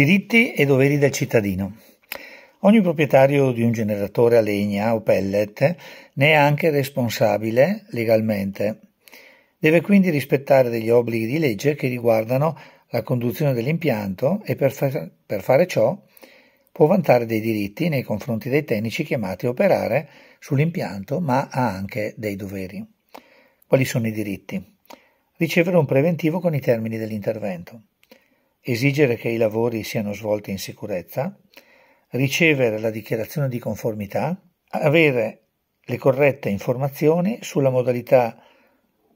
Diritti e doveri del cittadino. Ogni proprietario di un generatore a legna o pellet ne è anche responsabile legalmente. Deve quindi rispettare degli obblighi di legge che riguardano la conduzione dell'impianto e per, fa- per fare ciò può vantare dei diritti nei confronti dei tecnici chiamati a operare sull'impianto, ma ha anche dei doveri. Quali sono i diritti? Ricevere un preventivo con i termini dell'intervento esigere che i lavori siano svolti in sicurezza, ricevere la dichiarazione di conformità, avere le corrette informazioni sulla modalità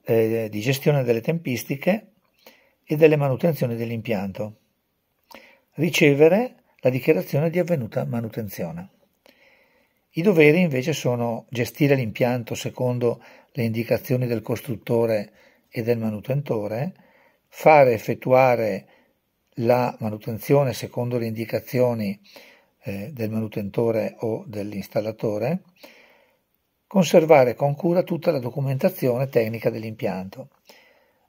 eh, di gestione delle tempistiche e delle manutenzioni dell'impianto, ricevere la dichiarazione di avvenuta manutenzione. I doveri invece sono gestire l'impianto secondo le indicazioni del costruttore e del manutentore, fare effettuare la manutenzione secondo le indicazioni eh, del manutentore o dell'installatore, conservare con cura tutta la documentazione tecnica dell'impianto,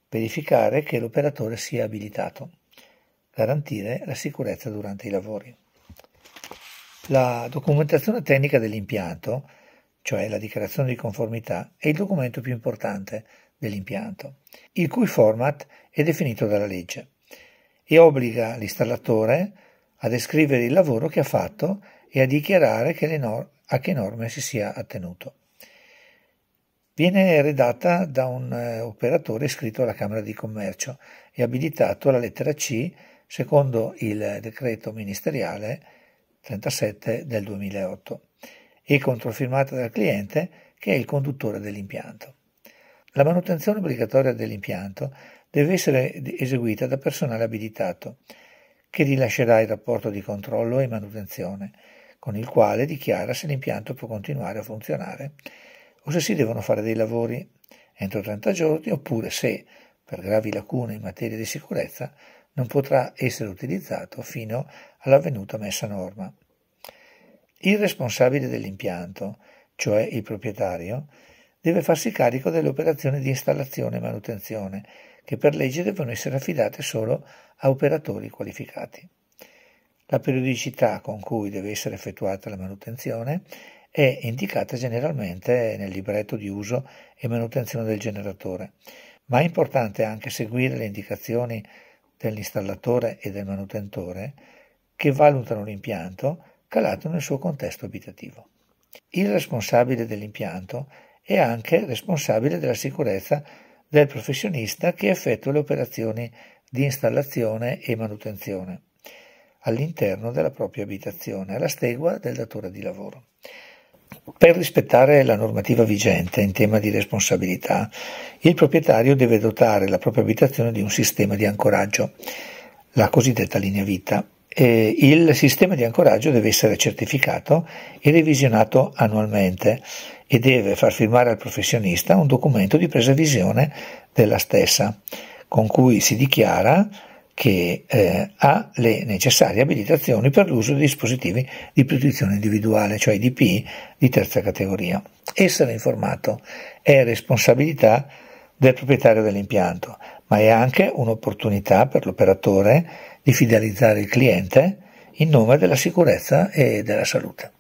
verificare che l'operatore sia abilitato, garantire la sicurezza durante i lavori. La documentazione tecnica dell'impianto, cioè la dichiarazione di conformità, è il documento più importante dell'impianto, il cui format è definito dalla legge e obbliga l'installatore a descrivere il lavoro che ha fatto e a dichiarare che nor- a che norme si sia attenuto. Viene redatta da un eh, operatore iscritto alla Camera di Commercio e abilitato alla lettera C secondo il decreto ministeriale 37 del 2008 e controfirmata dal cliente che è il conduttore dell'impianto. La manutenzione obbligatoria dell'impianto deve essere eseguita da personale abilitato, che rilascerà il rapporto di controllo e manutenzione, con il quale dichiara se l'impianto può continuare a funzionare o se si devono fare dei lavori entro 30 giorni oppure se, per gravi lacune in materia di sicurezza, non potrà essere utilizzato fino all'avvenuta messa a norma. Il responsabile dell'impianto, cioè il proprietario, deve farsi carico delle operazioni di installazione e manutenzione, che per legge devono essere affidate solo a operatori qualificati. La periodicità con cui deve essere effettuata la manutenzione è indicata generalmente nel libretto di uso e manutenzione del generatore, ma è importante anche seguire le indicazioni dell'installatore e del manutentore che valutano l'impianto calato nel suo contesto abitativo. Il responsabile dell'impianto e anche responsabile della sicurezza del professionista che effettua le operazioni di installazione e manutenzione all'interno della propria abitazione, alla stegua del datore di lavoro. Per rispettare la normativa vigente in tema di responsabilità, il proprietario deve dotare la propria abitazione di un sistema di ancoraggio, la cosiddetta linea vita, eh, il sistema di ancoraggio deve essere certificato e revisionato annualmente e deve far firmare al professionista un documento di presa-visione della stessa, con cui si dichiara che eh, ha le necessarie abilitazioni per l'uso di dispositivi di protezione individuale, cioè DPI di terza categoria. Essere informato è responsabilità del proprietario dell'impianto, ma è anche un'opportunità per l'operatore di fidelizzare il cliente in nome della sicurezza e della salute.